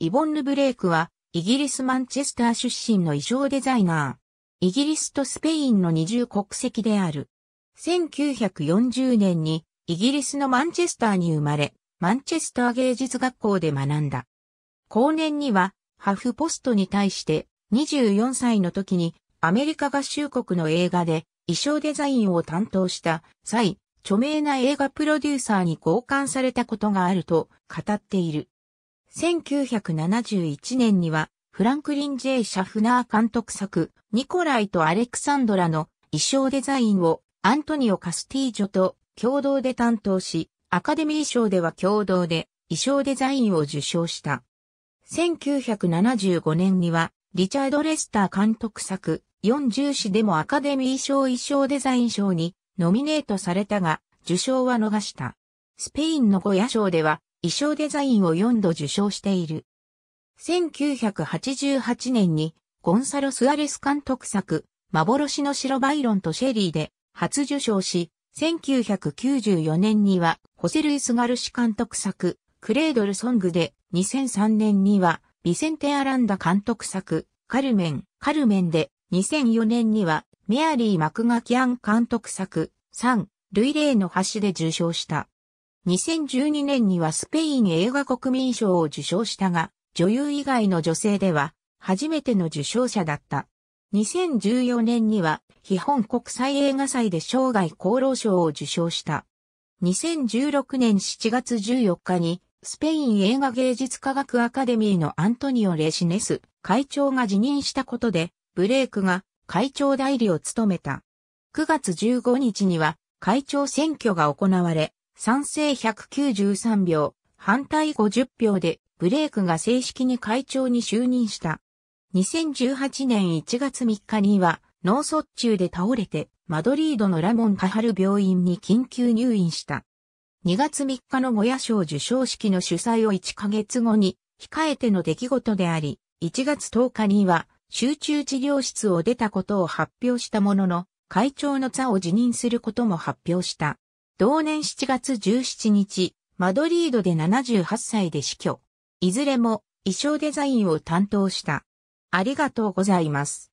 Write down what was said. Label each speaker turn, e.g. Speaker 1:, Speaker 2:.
Speaker 1: イボンヌ・ブレイクは、イギリス・マンチェスター出身の衣装デザイナー。イギリスとスペインの二重国籍である。1940年に、イギリスのマンチェスターに生まれ、マンチェスター芸術学校で学んだ。後年には、ハフポストに対して、24歳の時に、アメリカ合衆国の映画で、衣装デザインを担当した際、著名な映画プロデューサーに交換されたことがあると語っている。1971年には、フランクリン・ジェイシャフナー監督作、ニコライとアレクサンドラの衣装デザインをアントニオ・カスティージョと共同で担当し、アカデミー賞では共同で衣装デザインを受賞した。1975年には、リチャード・レスター監督作、四重視でもアカデミー賞衣装デザイン賞にノミネートされたが、受賞は逃した。スペインのゴヤ賞では、衣装デザインを4度受賞している。1988年にゴンサロ・スアレス監督作、幻の白バイロンとシェリーで初受賞し、1994年にはホセルイス・ガルシ監督作、クレードル・ソングで、2003年にはビセンテ・アランダ監督作、カルメン、カルメンで、2004年にはメアリー・マクガキアン監督作、サン、ルイレイの橋で受賞した。2012年にはスペイン映画国民賞を受賞したが、女優以外の女性では初めての受賞者だった。2014年には、日本国際映画祭で生涯功労賞を受賞した。2016年7月14日に、スペイン映画芸術科学アカデミーのアントニオ・レシネス会長が辞任したことで、ブレイクが会長代理を務めた。9月15日には会長選挙が行われ、賛成193票、反対50票でブレイクが正式に会長に就任した。2018年1月3日には脳卒中で倒れてマドリードのラモン・カハル病院に緊急入院した。2月3日のゴヤ賞受賞式の主催を1ヶ月後に控えての出来事であり、1月10日には集中治療室を出たことを発表したものの、会長の座を辞任することも発表した。同年7月17日、マドリードで78歳で死去。いずれも衣装デザインを担当した。ありがとうございます。